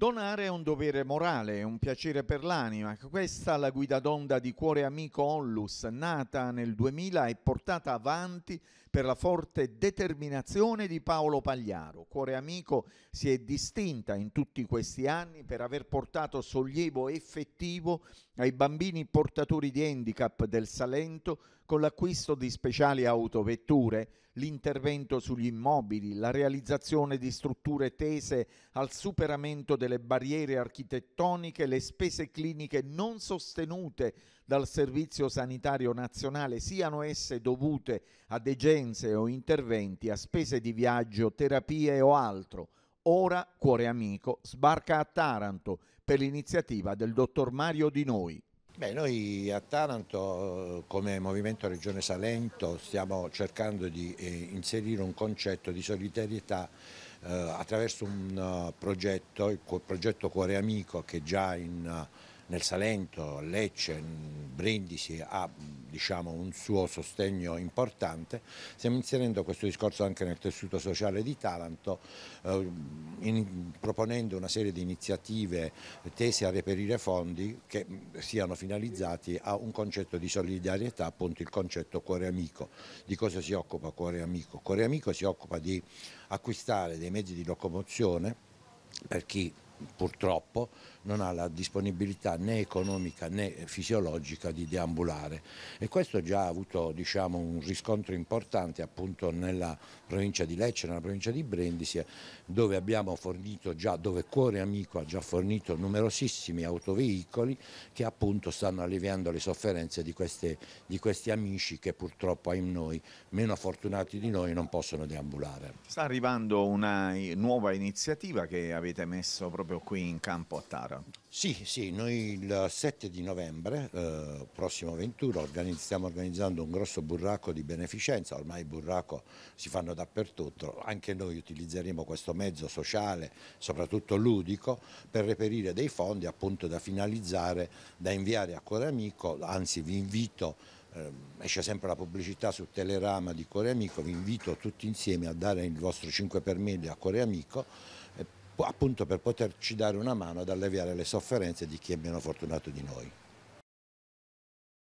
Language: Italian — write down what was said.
Donare è un dovere morale, è un piacere per l'anima. Questa è la guida d'onda di Cuore Amico Onlus, nata nel 2000 e portata avanti per la forte determinazione di Paolo Pagliaro. Cuore Amico si è distinta in tutti questi anni per aver portato sollievo effettivo ai bambini portatori di handicap del Salento con l'acquisto di speciali autovetture, l'intervento sugli immobili, la realizzazione di strutture tese al superamento delle barriere architettoniche, le spese cliniche non sostenute dal Servizio Sanitario Nazionale, siano esse dovute a degenze o interventi, a spese di viaggio, terapie o altro. Ora Cuore Amico sbarca a Taranto per l'iniziativa del dottor Mario Di Noi. Beh, noi a Taranto come Movimento Regione Salento stiamo cercando di eh, inserire un concetto di solidarietà eh, attraverso un eh, progetto, il progetto Cuore Amico che già in nel Salento, Lecce, Brindisi ha diciamo, un suo sostegno importante. Stiamo inserendo questo discorso anche nel tessuto sociale di Taranto, eh, in, proponendo una serie di iniziative tese a reperire fondi che siano finalizzati a un concetto di solidarietà, appunto il concetto cuore amico. Di cosa si occupa cuore amico? Cuore amico si occupa di acquistare dei mezzi di locomozione per chi purtroppo non ha la disponibilità né economica né fisiologica di deambulare e questo già ha avuto diciamo, un riscontro importante appunto nella provincia di Lecce, nella provincia di Brindisi dove abbiamo fornito già, dove Cuore Amico ha già fornito numerosissimi autoveicoli che appunto stanno alleviando le sofferenze di, queste, di questi amici che purtroppo ahim noi, meno fortunati di noi, non possono deambulare. Sta arrivando una nuova iniziativa che avete messo proprio proprio qui in campo a Taranto. Sì, sì, noi il 7 di novembre, eh, prossimo 21, stiamo organizzando un grosso burraco di beneficenza, ormai i burraco si fanno dappertutto, anche noi utilizzeremo questo mezzo sociale, soprattutto ludico, per reperire dei fondi appunto da finalizzare, da inviare a Cuore Amico, anzi vi invito ehm, esce sempre la pubblicità su Telerama di Core Amico, vi invito tutti insieme a dare il vostro 5 per 1000 a Core Amico appunto per poterci dare una mano ad alleviare le sofferenze di chi è meno fortunato di noi.